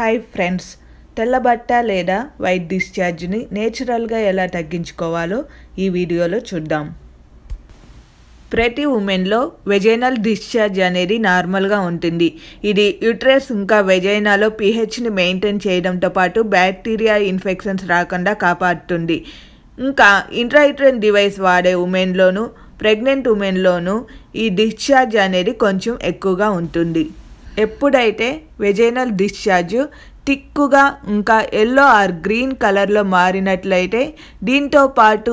hi friends తెల్లబట్ట లేదా white డిశ్చార్జ్ని నేచురల్గా ఎలా తగ్గించుకోవాలో ఈ వీడియోలో చూద్దాం ప్రతి ఉమెన్లో వెజైనల్ డిశ్చార్జ్ అనేది నార్మల్గా ఉంటుంది ఇది యుట్రస్ ఇంకా వెజైనాలో పిహెచ్ని మెయింటైన్ చేయడంతో పాటు బ్యాక్టీరియా ఇన్ఫెక్షన్స్ రాకుండా కాపాడుతుంది ఇంకా ఇంట్రైట్రెన్ డివైస్ వాడే ఉమెన్లోనూ ప్రెగ్నెంట్ ఉమెన్లోనూ ఈ డిశ్చార్జ్ అనేది కొంచెం ఎక్కువగా ఉంటుంది ఎప్పుడైతే వెజైనల్ డిశ్చార్జ్ తిక్కుగా ఇంకా ఎల్లో ఆర్ గ్రీన్ కలర్లో మారినట్లయితే దీంతో పాటు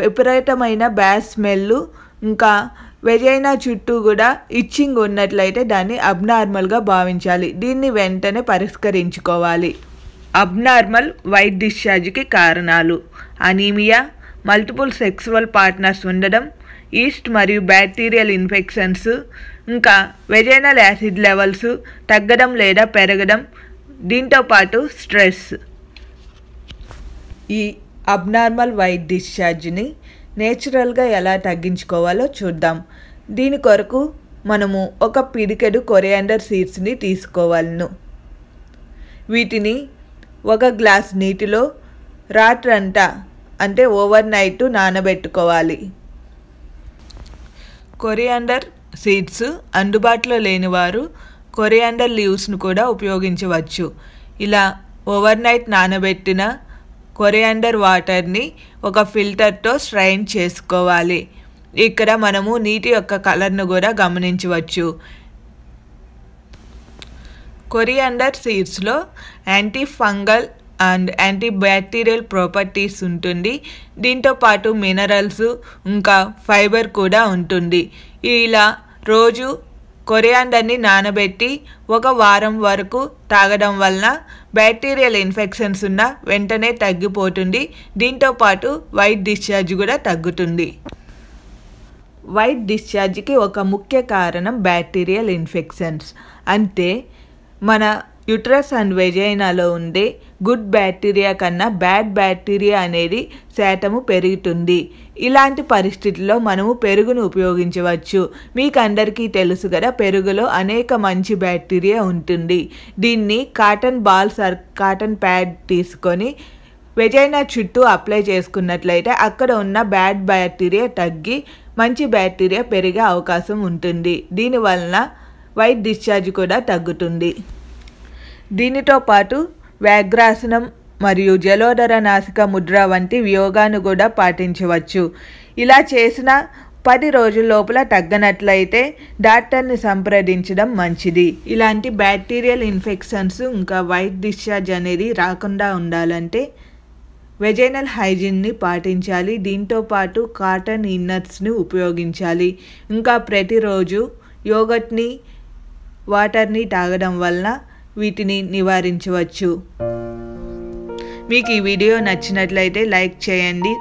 విపరీతమైన బ్యాడ్ స్మెల్ ఇంకా వెజైనా చుట్టూ కూడా ఇచ్చింగ్ ఉన్నట్లయితే దాన్ని అబ్నార్మల్గా భావించాలి దీన్ని వెంటనే పరిష్కరించుకోవాలి అబ్నార్మల్ వైట్ డిశ్చార్జ్కి కారణాలు అనీమియా మల్టిపుల్ సెక్సువల్ పార్ట్నర్స్ ఉండడం ఈస్ట్ మరియు బ్యాక్టీరియల్ ఇన్ఫెక్షన్స్ ఇంకా వెజైనల్ యాసిడ్ లెవెల్స్ తగ్గడం లేదా పెరగడం దీంతో పాటు స్ట్రెస్ ఈ అబ్నార్మల్ వైట్ డిశ్చార్జ్ని నేచురల్గా ఎలా తగ్గించుకోవాలో చూద్దాం దీని కొరకు మనము ఒక పిడికెడు కొరియాండర్ సీడ్స్ని తీసుకోవాలను వీటిని ఒక గ్లాస్ నీటిలో రాత్రంతా అంటే ఓవర్ నైట్ నానబెట్టుకోవాలి కొరియాండర్ సీడ్స్ అందుబాటులో లేని వారు కొరియాండర్ లీవ్స్ను కూడా ఉపయోగించవచ్చు ఇలా ఓవర్నైట్ నానబెట్టిన కొరియాండర్ వాటర్ని ఒక ఫిల్టర్తో స్ట్రైన్ చేసుకోవాలి ఇక్కడ మనము నీటి యొక్క కలర్ను కూడా గమనించవచ్చు కొరియాండర్ సీడ్స్లో anti fungal and anti bacterial properties ఉంటుంది దీంతో పాటు మినరల్స్ ఇంకా ఫైబర్ కూడా ఉంటుంది ఇలా రోజు కొరియాండర్ని నానబెట్టి ఒక వారం వరకు తాగడం వలన బ్యాక్టీరియల్ ఇన్ఫెక్షన్స్ ఉన్న వెంటనే తగ్గిపోతుంది దీంతో పాటు వైట్ డిశ్చార్జ్ కూడా తగ్గుతుంది వైట్ డిశ్చార్జ్కి ఒక ముఖ్య కారణం బ్యాక్టీరియల్ ఇన్ఫెక్షన్స్ అంతే మన యుట్రస్ అండ్ వెజైనాలో ఉండే గుడ్ బ్యాక్టీరియా కన్నా బ్యాడ్ బ్యాక్టీరియా అనేది శాతము పెరుగుతుంది ఇలాంటి పరిస్థితుల్లో మనము పెరుగును ఉపయోగించవచ్చు మీకు అందరికీ తెలుసు కదా పెరుగులో అనేక మంచి బ్యాక్టీరియా ఉంటుంది దీన్ని cotton ball sir cotton pad తీసుకొని వెజైనా చుట్టూ అప్లై చేసుకున్నట్లయితే అక్కడ ఉన్న బ్యాడ్ బ్యాక్టీరియా తగ్గి మంచి బ్యాక్టీరియా పెరిగే అవకాశం ఉంటుంది దీనివలన వైట్ డిశ్చార్జ్ కూడా తగ్గుతుంది దీనితో పాటు వ్యాఘ్రాసనం మరియు జలోదర నాసిక ముద్ర వంటి యోగాను కూడా పాటించవచ్చు ఇలా చేసిన పది రోజుల లోపల తగ్గనట్లయితే డాక్టర్ని సంప్రదించడం మంచిది ఇలాంటి బ్యాక్టీరియల్ ఇన్ఫెక్షన్స్ ఇంకా వైట్ డిశ్చార్జ్ అనేది రాకుండా ఉండాలంటే వెజైనల్ హైజీన్ని పాటించాలి దీంతోపాటు కాటన్ ఇన్నర్స్ని ఉపయోగించాలి ఇంకా ప్రతిరోజు యోగట్ని వాటర్ని తాగడం వలన వీటిని నివారించవచ్చు మీకు ఈ వీడియో నచ్చినట్లయితే లైక్ చేయండి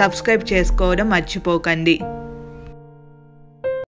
సబ్స్క్రైబ్ చేసుకోవడం మర్చిపోకండి